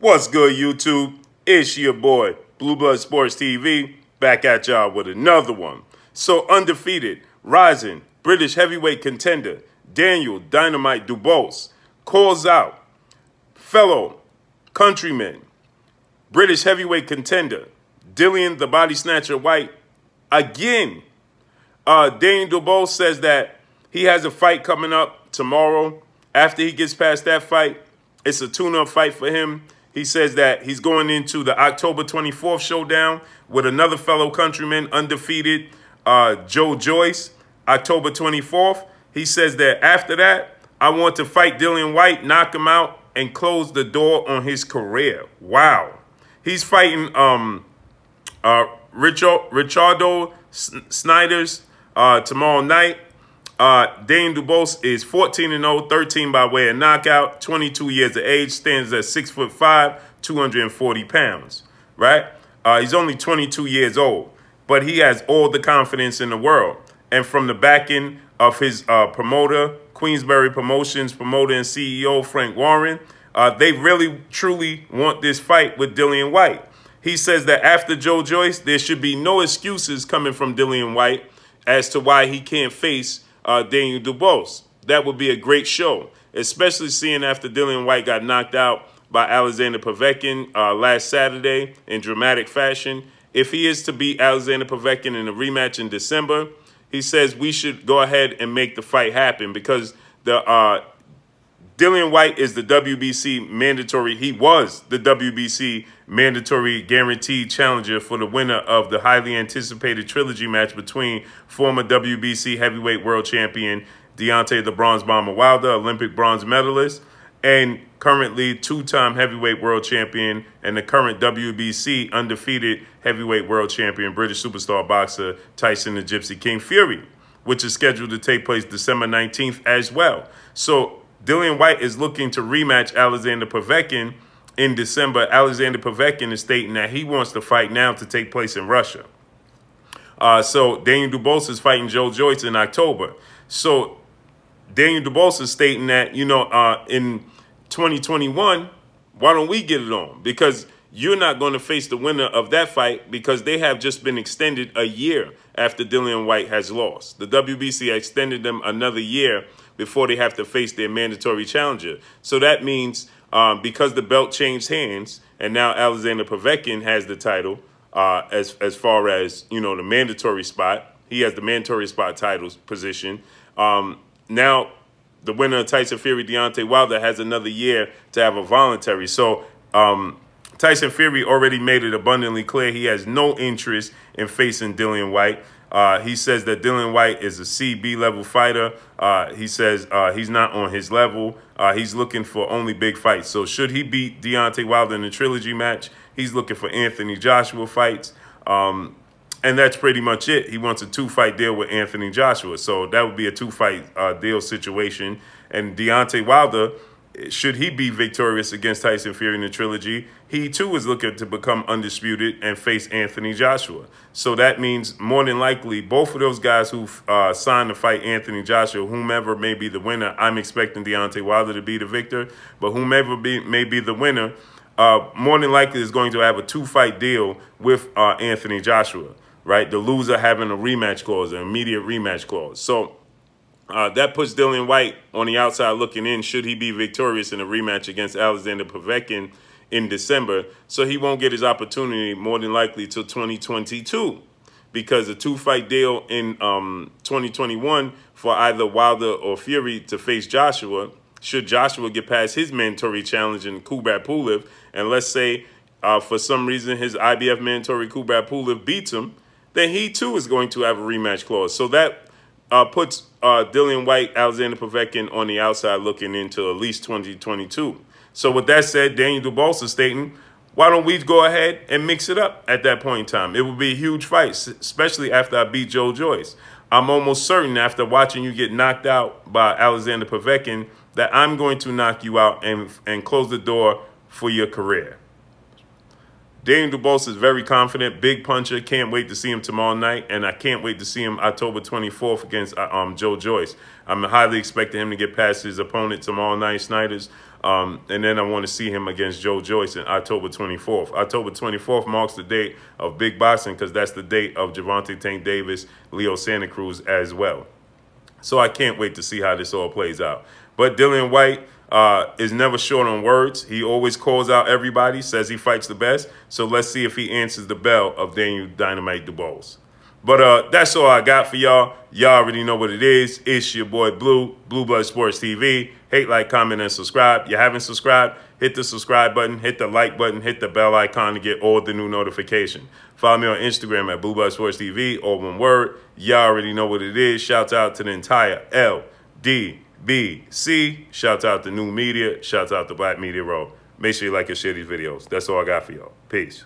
What's good, YouTube? It's your boy, Blue Blood Sports TV, back at y'all with another one. So undefeated, rising British heavyweight contender Daniel Dynamite Dubose calls out fellow countryman, British heavyweight contender Dillian the Body Snatcher White again. Uh, Daniel Dubose says that he has a fight coming up tomorrow. After he gets past that fight, it's a tune-up fight for him. He says that he's going into the October 24th showdown with another fellow countryman, undefeated uh, Joe Joyce, October 24th. He says that after that, I want to fight Dillian White, knock him out, and close the door on his career. Wow. He's fighting um, uh, Richard, Richardo Snyder's uh, tomorrow night. Uh, Dane Dubose is 14 and 0, 13 by way of knockout, 22 years of age, stands at 6 foot 5, 240 pounds, right? Uh, he's only 22 years old, but he has all the confidence in the world. And from the backing of his uh, promoter, Queensberry Promotions promoter and CEO Frank Warren, uh, they really truly want this fight with Dillian White. He says that after Joe Joyce, there should be no excuses coming from Dillian White as to why he can't face uh, Daniel Dubose. That would be a great show, especially seeing after Dillian White got knocked out by Alexander Povetkin uh, last Saturday in dramatic fashion. If he is to beat Alexander Povetkin in a rematch in December, he says we should go ahead and make the fight happen because the uh, Dillian White is the WBC mandatory. He was the WBC mandatory guaranteed challenger for the winner of the highly anticipated trilogy match between former WBC heavyweight world champion Deontay the Bronze Bomber Wilder, Olympic bronze medalist, and currently two-time heavyweight world champion and the current WBC undefeated heavyweight world champion British superstar boxer Tyson the Gypsy King Fury, which is scheduled to take place December 19th as well. So Dillian White is looking to rematch Alexander Povetkin in December. Alexander Povetkin is stating that he wants the fight now to take place in Russia. Uh, so Daniel Dubose is fighting Joe Joyce in October. So Daniel Dubose is stating that, you know, uh, in 2021, why don't we get it on? Because you're not going to face the winner of that fight because they have just been extended a year after Dillian White has lost. The WBC extended them another year before they have to face their mandatory challenger. So that means um, because the belt changed hands and now Alexander Povetkin has the title uh, as, as far as, you know, the mandatory spot. He has the mandatory spot titles position. Um, now the winner of Tyson Fury, Deontay Wilder, has another year to have a voluntary. So um, Tyson Fury already made it abundantly clear he has no interest in facing Dillian White. Uh, he says that Dylan White is a CB level fighter. Uh, he says uh, he's not on his level. Uh, he's looking for only big fights. So should he beat Deontay Wilder in the trilogy match? He's looking for Anthony Joshua fights. Um, and that's pretty much it. He wants a two-fight deal with Anthony Joshua. So that would be a two-fight uh, deal situation. And Deontay Wilder should he be victorious against Tyson Fury in the trilogy, he too is looking to become undisputed and face Anthony Joshua. So that means more than likely both of those guys who uh, signed to fight Anthony Joshua, whomever may be the winner, I'm expecting Deontay Wilder to be the victor, but whomever be, may be the winner, uh, more than likely is going to have a two-fight deal with uh, Anthony Joshua, right? The loser having a rematch clause, an immediate rematch clause. So uh, that puts Dylan White on the outside looking in should he be victorious in a rematch against Alexander Povetkin in December. So he won't get his opportunity more than likely till 2022 because a two-fight deal in um, 2021 for either Wilder or Fury to face Joshua should Joshua get past his mandatory challenge in Kubat Pulev. And let's say uh, for some reason his IBF mandatory Kubat Pulev beats him, then he too is going to have a rematch clause. So that uh, puts uh, Dillian White, Alexander Povetkin on the outside looking into at least 2022. So with that said, Daniel Dubois is stating, why don't we go ahead and mix it up at that point in time? It would be a huge fight, especially after I beat Joe Joyce. I'm almost certain after watching you get knocked out by Alexander Povetkin that I'm going to knock you out and, and close the door for your career. Daniel DuBose is very confident, big puncher. Can't wait to see him tomorrow night, and I can't wait to see him October 24th against uh, um, Joe Joyce. I'm highly expecting him to get past his opponent tomorrow night, Snyder's. Um, and then I want to see him against Joe Joyce in October 24th. October 24th marks the date of big boxing because that's the date of Javante Tank Davis, Leo Santa Cruz as well. So I can't wait to see how this all plays out. But Dylan White, uh, is never short on words. He always calls out everybody, says he fights the best. So let's see if he answers the bell of Daniel Dynamite DuBose. But uh, that's all I got for y'all. Y'all already know what it is. It's your boy Blue, Blue Blood Sports TV. Hate, like, comment, and subscribe. If you haven't subscribed, hit the subscribe button, hit the like button, hit the bell icon to get all the new notification. Follow me on Instagram at Blue Blood Sports TV, all one word. Y'all already know what it is. Shouts out to the entire LD. B, C, Shouts out to New Media. Shouts out to Black Media Row. Make sure you like and share these videos. That's all I got for y'all. Peace.